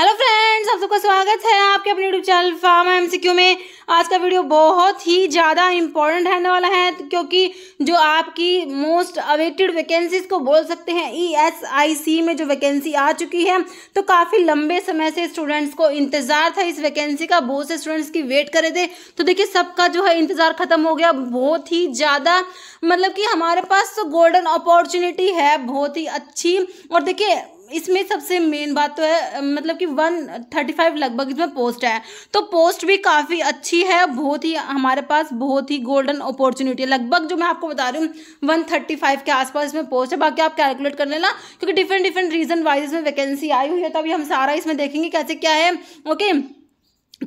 Hello friends आप सबका स्वागत है आपके अपने यूट्यूब चैनल फार्मा एमसीक्यू में आज का वीडियो बहुत ही ज़्यादा इम्पोर्टेंट रहने वाला है क्योंकि जो आपकी मोस्ट अवेटेड वैकेंसीज को बोल सकते हैं ईएसआईसी e में जो वैकेंसी आ चुकी है तो काफ़ी लंबे समय से स्टूडेंट्स को इंतज़ार था इस वैकेंसी का बहुत से स्टूडेंट्स की वेट करे थे तो देखिए सबका जो है इंतज़ार ख़त्म हो गया बहुत ही ज़्यादा मतलब कि हमारे पास तो गोल्डन अपॉर्चुनिटी है बहुत ही अच्छी और देखिए इसमें सबसे मेन बात तो है मतलब कि वन थर्टी फाइव लगभग इसमें पोस्ट है तो पोस्ट भी काफ़ी अच्छी है बहुत ही हमारे पास बहुत ही गोल्डन अपॉर्चुनिटी है लगभग जो मैं आपको बता रही हूँ वन थर्टी फाइव के आसपास इसमें पोस्ट है बाकी आप कैलकुलेट कर लेना क्योंकि डिफरेंट डिफरेंट रीजन वाइज इसमें वैकेंसी आई हुई है तो अभी हम सारा इसमें देखेंगे कैसे क्या है ओके okay?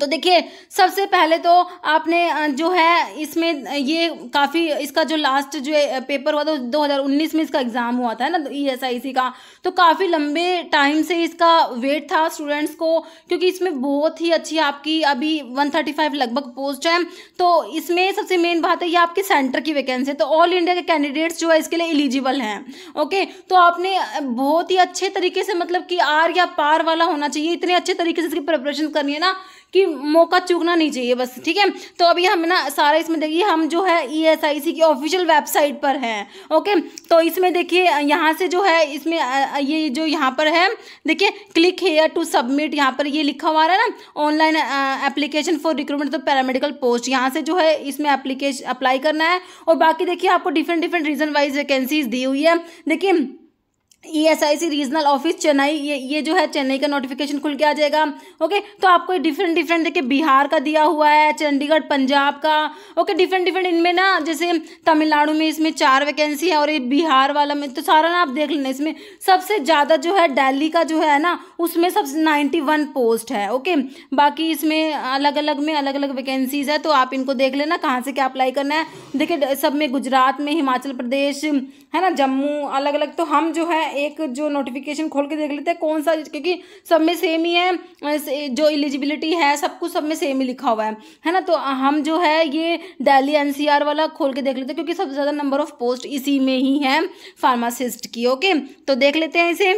तो देखिए सबसे पहले तो आपने जो है इसमें ये काफ़ी इसका जो लास्ट जो पेपर हुआ था 2019 में इसका एग्ज़ाम हुआ था ना ई एस आई सी का तो काफ़ी लंबे टाइम से इसका वेट था स्टूडेंट्स को क्योंकि इसमें बहुत ही अच्छी आपकी अभी 135 लगभग पोस्ट है तो इसमें सबसे मेन बात है ये आपके सेंटर की वैकेंसी है तो ऑल इंडिया के कैंडिडेट्स जो है इसके लिए एलिजिबल हैं ओके तो आपने बहुत ही अच्छे तरीके से मतलब कि आर या पार वाला होना चाहिए इतने अच्छे तरीके से इसकी प्रिपरेशन करनी है ना कि मौका चूकना नहीं चाहिए बस ठीक है तो अभी हम ना सारा इसमें देखिए हम जो है ई एस आई सी की ऑफिशियल वेबसाइट पर हैं ओके तो इसमें देखिए यहाँ से जो है इसमें ये जो यहाँ पर है देखिए क्लिक हेयर टू सबमिट यहाँ पर ये लिखा हुआ है ना online application for recruitment of paramedical post यहाँ से जो है इसमें अप्लाई करना है और बाकी देखिए आपको different different region wise vacancies दी हुई है देखिए E S I C regional office Chennai ये ये जो है चेन्नई का नोटिफिकेशन खुल के आ जाएगा ओके तो आपको डिफरेंट डिफरेंट देखिए बिहार का दिया हुआ है चंडीगढ़ पंजाब का ओके डिफरेंट डिफरेंट इनमें ना जैसे तमिलनाडु में इसमें चार वैकेंसी है और ये बिहार वाला में तो सारा ना आप देख लेना इसमें सबसे ज़्यादा जो है डेली का जो है ना उसमें सबसे नाइन्टी वन पोस्ट है ओके बाकी इसमें अलग अलग में अलग अलग वैकेंसीज है तो आप इनको देख लेना कहाँ से क्या अप्लाई करना है देखिए सब में गुजरात में हिमाचल प्रदेश है ना जम्मू अलग अलग तो हम जो है एक जो नोटिफिकेशन खोल के देख लेते हैं कौन सा क्योंकि सब में सेम ही है जो एलिजिबिलिटी है सब कुछ सब में सेम ही लिखा हुआ है है ना तो हम जो है ये दिल्ली एनसीआर वाला खोल के देख लेते हैं क्योंकि सबसे ज़्यादा नंबर ऑफ पोस्ट इसी में ही है फार्मासिस्ट की ओके तो देख लेते हैं इसे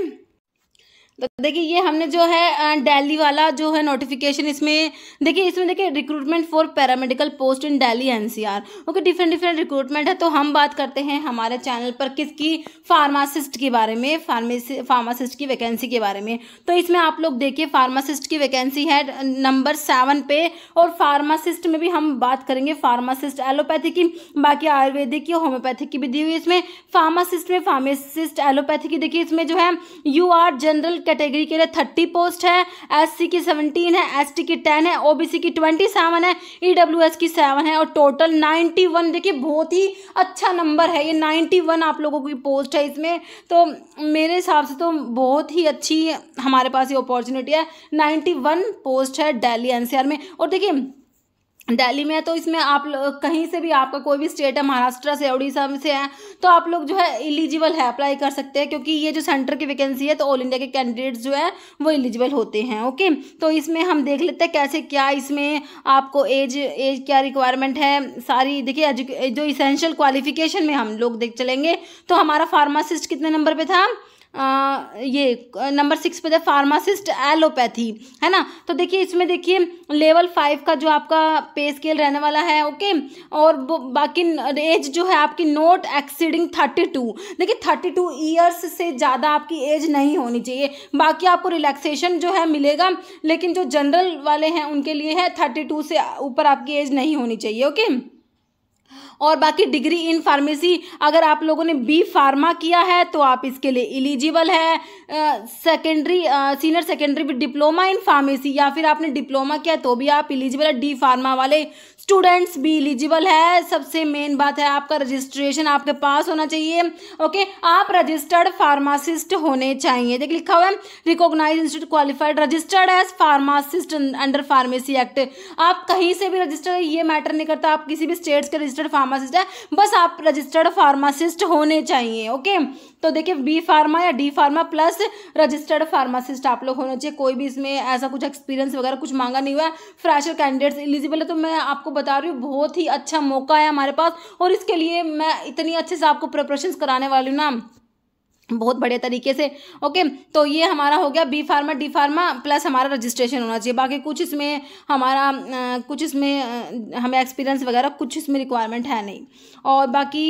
तो देखिए ये हमने जो है दिल्ली वाला जो है नोटिफिकेशन इसमें देखिए इसमें देखिए recruitment for paramedical post in Delhi NCR okay different different recruitment है तो हम बात करते हैं हमारे चैनल पर किसकी फार्मासिस्ट के बारे में फार्मेसी फार्मासिस्ट की वैकेंसी के बारे में तो इसमें आप लोग देखिए फार्मासिस्ट की वैकेंसी है नंबर सेवन पे और फार्मासिस्ट में भी हम बात करेंगे फार्मासिस्ट एलोपैथी की बाकी आयुर्वेदिक की होम्योपैथी की भी दी हुई इसमें फार्मासिस्ट में फार्मेसिस्ट एलोपैथी की देखिए इसमें जो है यू आर जनरल कैटेगरी के लिए थर्टी पोस्ट है एससी की सेवनटीन है एसटी की टेन है ओबीसी की ट्वेंटी सेवन है ईडब्ल्यूएस e की सेवन है और टोटल नाइन्टी वन देखिए बहुत ही अच्छा नंबर है ये नाइन्टी वन आप लोगों की पोस्ट है इसमें तो मेरे हिसाब से तो बहुत ही अच्छी हमारे पास ये अपॉर्चुनिटी है नाइन्टी वन पोस्ट है डेली एनसीआर में और देखिए दिल्ली में है तो इसमें आप लोग कहीं से भी आपका कोई भी स्टेट है महाराष्ट्र से उड़ीसा से है तो आप लोग जो है इलिजिबल है अप्लाई कर सकते हैं क्योंकि ये जो सेंटर की वैकेंसी है तो ऑल इंडिया के कैंडिडेट्स जो है वो इलिजिबल होते हैं ओके तो इसमें हम देख लेते हैं कैसे क्या इसमें आपको एज एज क्या रिक्वायरमेंट है सारी देखिए जो इसेंशियल क्वालिफिकेशन में हम लोग देख चलेंगे तो हमारा फार्मासिस्ट कितने नंबर पर था ये नंबर सिक्स पे था फार्मासिस्ट एलोपैथी है ना तो देखिए इसमें देखिए लेवल फाइव का जो आपका पे स्केल रहने वाला है ओके और बाकी एज जो है आपकी नोट एक्सीडिंग थर्टी टू देखिए थर्टी टू ईयर्स से ज़्यादा आपकी एज नहीं होनी चाहिए बाकी आपको रिलैक्सेशन जो है मिलेगा लेकिन जो जनरल वाले हैं उनके लिए है थर्टी टू से ऊपर आपकी एज नहीं होनी चाहिए ओके और बाकी डिग्री इन फार्मेसी अगर आप लोगों ने बी फार्मा किया है तो आप इसके लिए इलिजिबल है secondary senior secondary diploma in pharmacy या फिर आपने डिप्लोमा किया तो भी आप इलिजिबल है डी फार्मा वाले स्टूडेंट्स भी एलिजिबल है सबसे मेन बात है आपका रजिस्ट्रेशन आपके पास होना चाहिए ओके आप रजिस्टर्ड फार्मासिस्ट होने चाहिए देख लिखा हुआ है recognise institute qualified registered as pharmacist under pharmacy act आप कहीं से भी रजिस्टर्ड ये मैटर नहीं करता आप किसी भी स्टेट्स के रजिस्टर्ड फार्मासिस्ट है बस आप रजिस्टर्ड फार्मासिस्ट होने चाहिए ओके तो देखिए बी फार्मा या D pharma plus registered pharmacist आप लोग होना चाहिए कोई भी इसमें ऐसा कुछ एक्सपीरियंस वगैरह कुछ मांगा नहीं हुआ फ्रेशर कैंडिडेट्स एलिजिबल है तो मैं आपको बता रही हूँ बहुत ही अच्छा मौका है हमारे पास और इसके लिए मैं इतनी अच्छे से आपको प्रिपरेशन कराने वाली हूँ ना बहुत बढ़िया तरीके से ओके तो ये हमारा हो गया B pharma D pharma plus हमारा रजिस्ट्रेशन होना चाहिए बाकी कुछ इसमें हमारा आ, कुछ इसमें आ, हमें एक्सपीरियंस वगैरह कुछ इसमें रिक्वायरमेंट है नहीं और बाकी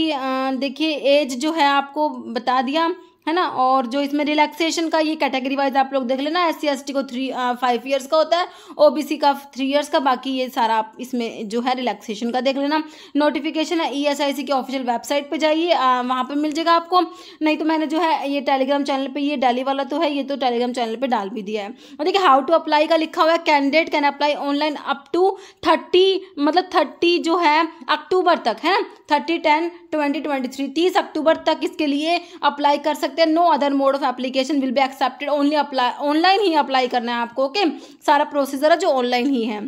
देखिए एज जो है आपको बता दिया है ना और जो इसमें रिलैक्सेशन का ये कैटेगरी वाइज आप लोग देख लेना एस सी को थ्री फाइव ईयर्स का होता है ओबीसी का थ्री ईयर्स का बाकी ये सारा आप इसमें जो है रिलैक्सेशन का देख लेना नोटिफिकेशन है ई एस आई सी के ऑफिशियल वेबसाइट पे जाइए uh, वहाँ पे मिल जाएगा आपको नहीं तो मैंने जो है ये टेलीग्राम चैनल पर ये डेली वाला तो है ये तो टेलीग्राम चैनल पर डाल भी दिया है और देखिए हाउ टू अप्लाई का लिखा हुआ है candidate can apply online up to thirty मतलब थर्टी जो है अक्टूबर तक है ना थर्टी टेन 2023 30 अक्टूबर तक इसके लिए अप्लाई कर सकते हैं no other mode of application will be accepted only apply online ही अप्लाई करना है आपको ओके okay? सारा प्रोसीजर है जो ऑनलाइन ही है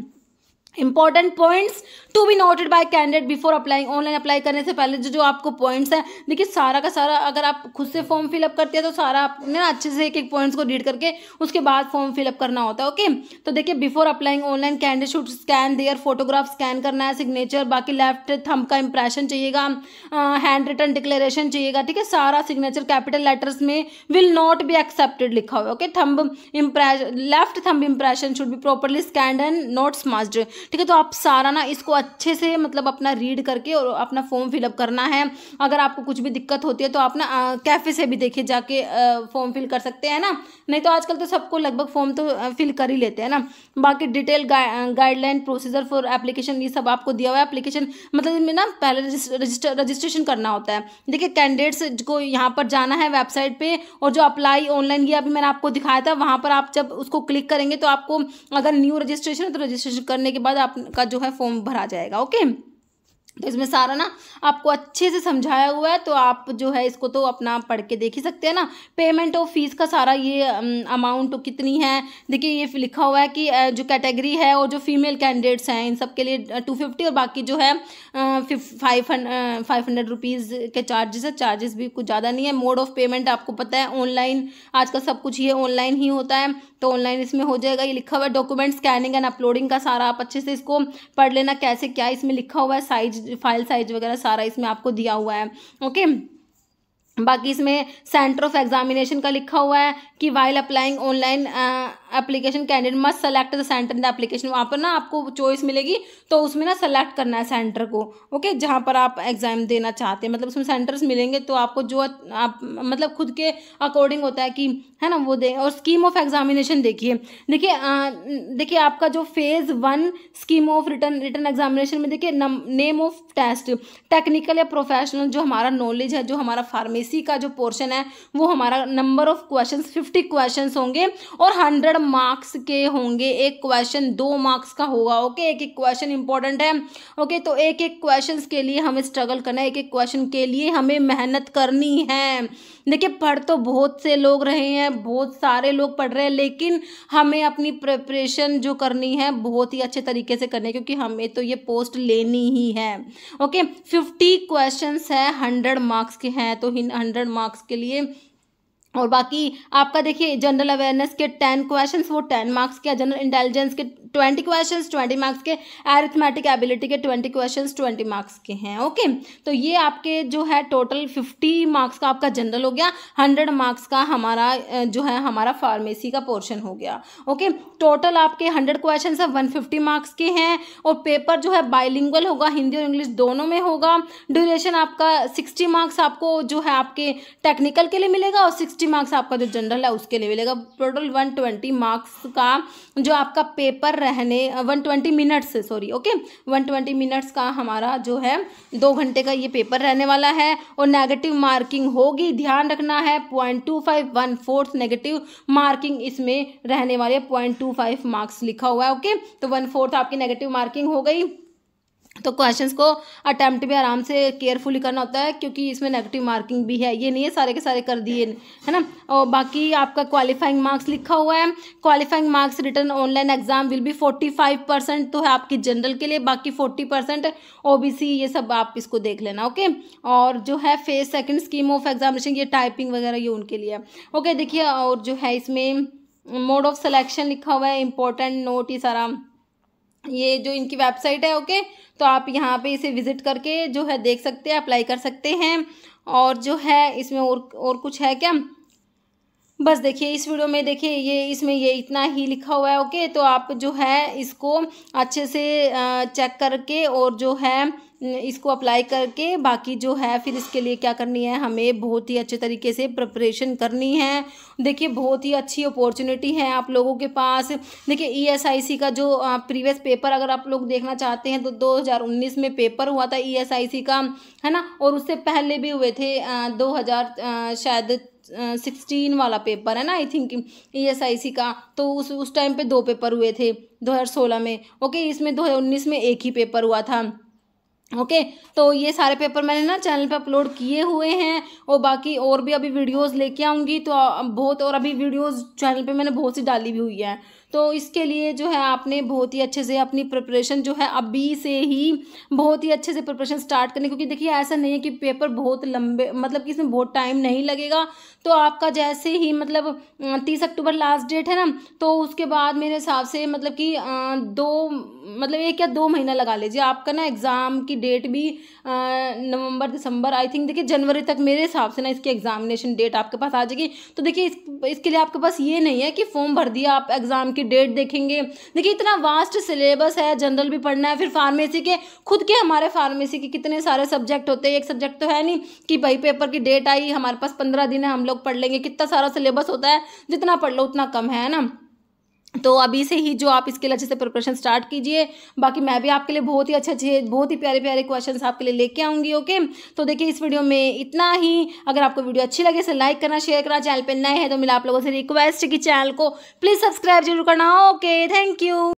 important points to be noted by candidate before apply online apply करने से पहले जो जो आपको पॉइंट्स हैं देखिए सारा का सारा अगर आप खुद से फॉर्म फिलअप करते हैं तो सारा आपने ना अच्छे से एक एक पॉइंट्स को रीड करके उसके बाद फॉर्म फिलअप करना होता है ओके तो देखिए before applying online candidate should scan their photograph scan करना है सिग्नेचर बाकी लेफ्ट थम का इंप्रेशन चाहिएगा हैंड रिटर्न डिक्लेरेशन चाहिएगा ठीक है सारा सिग्नेचर कैपिटल लेटर्स में विल नॉट बी एक्सेप्टेड लिखा हुआ okay thumb impression left thumb impression should be properly scanned and not smudged ठीक है तो आप सारा ना इसको अच्छे से मतलब अपना रीड करके और अपना फॉर्म फिलअप करना है अगर आपको कुछ भी दिक्कत होती है तो आप ना कैफ़े से भी देखिए जाके फॉर्म फिल कर सकते हैं ना नहीं तो आजकल तो सबको लगभग फॉर्म तो फिल कर ही लेते हैं ना बाकी detail guideline procedure for application ये सब आपको दिया हुआ है एप्लीकेशन मतलब इनमें ना पहले रजिस्टर रजिस्ट्रेशन करना होता है देखिए कैंडिडेट्स को यहाँ पर जाना है वेबसाइट पे और जो अप्लाई ऑनलाइन ये अभी मैंने आपको दिखाया था वहाँ पर आप जब उसको क्लिक करेंगे तो आपको अगर न्यू रजिस्ट्रेशन है तो रजिस्ट्रेशन करने के बाद बाद आपका जो है फॉर्म भरा जाएगा ओके तो इसमें सारा ना आपको अच्छे से समझाया हुआ है तो आप जो है इसको तो अपना पढ़ के देख ही सकते हैं ना पेमेंट ऑफ फीस का सारा ये अमाउंट तो कितनी है देखिए ये लिखा हुआ है कि जो कैटेगरी है और जो फीमेल कैंडिडेट्स हैं इन सब के लिए टू फिफ्टी और बाकी जो है फाइव फाइव हंड्रेड रुपीज़ के चार्जेस है चार्जेस भी कुछ ज़्यादा नहीं है मोड ऑफ पेमेंट आपको पता है ऑनलाइन कल सब कुछ ये ऑनलाइन ही होता है तो ऑनलाइन इसमें हो जाएगा ये लिखा हुआ है डॉक्यूमेंट स्कैनिंग एंड अपलोडिंग का सारा आप अच्छे से इसको पढ़ लेना कैसे क्या इसमें लिखा हुआ है साइज फाइल साइज वगैरह सारा इसमें आपको दिया हुआ है ओके बाकी इसमें सेंटर ऑफ एग्जामिनेशन का लिखा हुआ है कि while applying online application candidate must select the centre in the application वहाँ पर ना आपको चॉइस मिलेगी तो उसमें ना सेलेक्ट करना है सेंटर को ओके जहाँ पर आप एग्ज़ाम देना चाहते हैं मतलब उसमें सेंटर्स मिलेंगे तो आपको जो आप मतलब खुद के अकॉर्डिंग होता है कि है ना वो दे और स्कीम ऑफ एग्जामिनेशन देखिए देखिए देखिए आपका जो phase one scheme of return return examination में देखिए नेम ऑफ टेस्ट टेक्निकल या प्रोफेशनल जो हमारा नॉलेज है जो हमारा फार्मेसी का जो पोर्शन है वो हमारा number of question fifty question होंगे और हंड्रेड मार्क्स के होंगे एक क्वेश्चन दो मार्क्स का होगा ओके एक एक क्वेश्चन इंपॉर्टेंट है ओके तो एक एक क्वेश्चन के लिए हमें स्ट्रगल करना है एक एक क्वेश्चन के लिए हमें मेहनत करनी है देखिए पढ़ तो बहुत से लोग रहे हैं बहुत सारे लोग पढ़ रहे हैं लेकिन हमें अपनी प्रिपरेशन जो करनी है बहुत ही अच्छे तरीके से करनी है क्योंकि हमें तो ये पोस्ट लेनी ही है ओके फिफ्टी क्वेश्चन है हंड्रेड मार्क्स के हैं तो इन हंड्रेड मार्क्स के लिए और बाकी आपका देखिए जनरल अवेयरनेस के टेन क्वेश्चंस वो टेन मार्क्स के जनरल इंटेलिजेंस के ट्वेंटी क्वेश्चंस ट्वेंटी मार्क्स के एरिथमेटिक एबिलिटी के ट्वेंटी क्वेश्चंस ट्वेंटी मार्क्स के हैं ओके तो ये आपके जो है टोटल फिफ्टी मार्क्स का आपका जनरल हो गया हंड्रेड मार्क्स का हमारा जो है हमारा फार्मेसी का पोर्शन हो गया ओके टोटल आपके हंड्रेड क्वेश्चन है वन फिफ्टी मार्क्स के हैं और पेपर जो है बाइलिंगल होगा हिंदी और इंग्लिश दोनों में होगा ड्यूरेशन आपका सिक्सटी मार्क्स आपको जो है आपके टेक्निकल के लिए मिलेगा और सिक्सटी सिक्सटी मार्क्स आपका जो जनरल है उसके लिए मिलेगा टोटल वन ट्वेंटी मार्क्स का जो आपका पेपर रहने one twenty minutes sorry okay one twenty minutes का हमारा जो है दो घंटे का ये पेपर रहने वाला है और नेगेटिव मार्किंग होगी ध्यान रखना है point two five one fourth negative marking इसमें रहने वाले पॉइंट टू फाइव मार्क्स लिखा हुआ है ओके तो वन फोर्थ आपकी नेगेटिव मार्किंग हो गई तो क्वेश्चंस को अटैम्प्ट भी आराम से केयरफुली करना होता है क्योंकि इसमें नेगेटिव मार्किंग भी है ये नहीं है सारे के सारे कर दिए है ना और बाकी आपका क्वालिफाइंग मार्क्स लिखा हुआ है qualifying marks written online exam will be forty five percent तो है आपकी जनरल के लिए बाकी फोर्टी परसेंट ओ ये सब आप इसको देख लेना ओके और जो है phase second scheme of examination ये टाइपिंग वगैरह ये उनके लिए ओके देखिए और जो है इसमें मोड ऑफ सलेक्शन लिखा हुआ है इंपॉर्टेंट नोट ये सारा ये जो इनकी वेबसाइट है ओके तो आप यहाँ पे इसे विज़िट करके जो है देख सकते हैं अप्लाई कर सकते हैं और जो है इसमें और और कुछ है क्या बस देखिए इस वीडियो में देखिए ये इसमें ये इतना ही लिखा हुआ है ओके तो आप जो है इसको अच्छे से चेक करके और जो है इसको अप्लाई करके बाकी जो है फिर इसके लिए क्या करनी है हमें बहुत ही अच्छे तरीके से प्रिपरेशन करनी है देखिए बहुत ही अच्छी अपॉर्चुनिटी है आप लोगों के पास देखिए ईएसआईसी e का जो प्रीवियस पेपर अगर आप लोग देखना चाहते हैं तो 2019 में पेपर हुआ था ईएसआईसी e का है ना और उससे पहले भी हुए थे दो शायद सिक्सटीन वाला पेपर है ना I think E S I सी का तो उस उस टाइम पे दो पेपर हुए थे 2016 में ओके इसमें 2019 में एक ही पेपर हुआ था ओके okay, तो ये सारे पेपर मैंने ना चैनल पे अपलोड किए हुए हैं और बाकी और भी अभी वीडियोस लेके आऊँगी तो बहुत और अभी वीडियोस चैनल पे मैंने बहुत सी डाली भी हुई है तो इसके लिए जो है आपने बहुत ही अच्छे से अपनी प्रिपरेशन जो है अभी से ही बहुत ही अच्छे से प्रिपरेशन स्टार्ट करनी क्योंकि देखिए ऐसा नहीं है कि पेपर बहुत लंबे मतलब कि इसमें बहुत टाइम नहीं लगेगा तो आपका जैसे ही मतलब तीस अक्टूबर लास्ट डेट है ना तो उसके बाद मेरे हिसाब से मतलब कि दो मतलब एक या दो महीना लगा लीजिए आपका ना एग्ज़ाम की डेट भी नवंबर दिसंबर आई थिंक देखिए जनवरी तक मेरे हिसाब से ना इसकी एग्ज़ामिनेशन डेट आपके पास आ जाएगी तो देखिए इस, इसके लिए आपके पास ये नहीं है कि फॉर्म भर दिया आप एग्ज़ाम की डेट देखेंगे देखिए इतना वास्ट सिलेबस है जनरल भी पढ़ना है फिर फार्मेसी के खुद के हमारे फार्मेसी के कितने सारे सब्जेक्ट होते हैं एक सब्जेक्ट तो है नहीं कि भाई पेपर की डेट आई हमारे पास पंद्रह दिन है हम लोग पढ़ लेंगे कितना सारा सिलेबस होता है जितना पढ़ लो उतना कम है ना तो अभी से ही जो आप इसके लिए अच्छे से प्रिपरेशन स्टार्ट कीजिए बाकी मैं भी आपके लिए बहुत ही अच्छे अच्छे बहुत ही प्यारे प्यारे क्वेश्चंस आपके लिए लेके आऊँगी ओके तो देखिए इस वीडियो में इतना ही अगर आपको वीडियो अच्छी लगे से लाइक करना शेयर करना चैनल पर नए हैं तो मिला आप लोगों से रिक्वेस्ट है कि चैनल को प्लीज़ सब्सक्राइब जरूर करना ओके थैंक यू